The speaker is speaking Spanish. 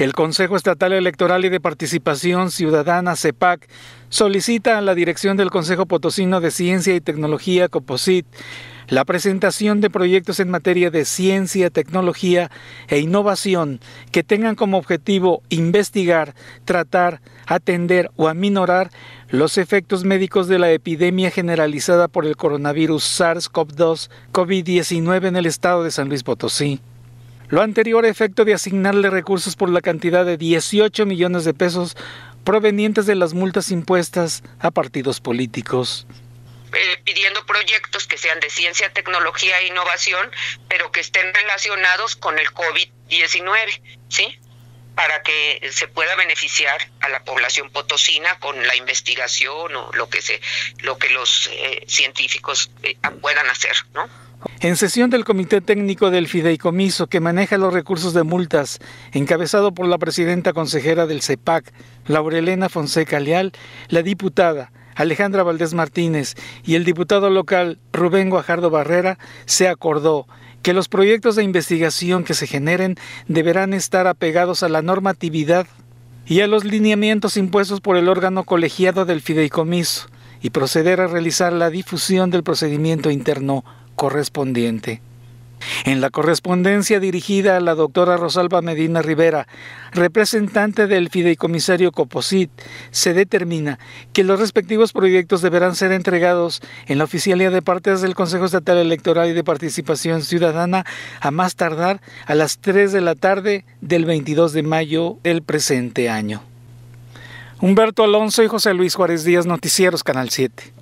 El Consejo Estatal Electoral y de Participación Ciudadana, CEPAC, solicita a la Dirección del Consejo Potosino de Ciencia y Tecnología, COPOSIT, la presentación de proyectos en materia de ciencia, tecnología e innovación que tengan como objetivo investigar, tratar, atender o aminorar los efectos médicos de la epidemia generalizada por el coronavirus SARS-CoV-2 COVID-19 en el estado de San Luis Potosí. Lo anterior efecto de asignarle recursos por la cantidad de 18 millones de pesos provenientes de las multas impuestas a partidos políticos. Eh, pidiendo proyectos que sean de ciencia, tecnología e innovación, pero que estén relacionados con el COVID-19, ¿sí? Para que se pueda beneficiar a la población potosina con la investigación o lo que, se, lo que los eh, científicos eh, puedan hacer, ¿no? En sesión del Comité Técnico del Fideicomiso que maneja los recursos de multas, encabezado por la presidenta consejera del CEPAC, Laurelena Fonseca Leal, la diputada Alejandra Valdés Martínez y el diputado local Rubén Guajardo Barrera, se acordó que los proyectos de investigación que se generen deberán estar apegados a la normatividad y a los lineamientos impuestos por el órgano colegiado del fideicomiso y proceder a realizar la difusión del procedimiento interno correspondiente. En la correspondencia dirigida a la doctora Rosalba Medina Rivera, representante del fideicomisario Coposit, se determina que los respectivos proyectos deberán ser entregados en la oficialía de partes del Consejo Estatal Electoral y de Participación Ciudadana a más tardar a las 3 de la tarde del 22 de mayo del presente año. Humberto Alonso y José Luis Juárez Díaz, Noticieros, Canal 7.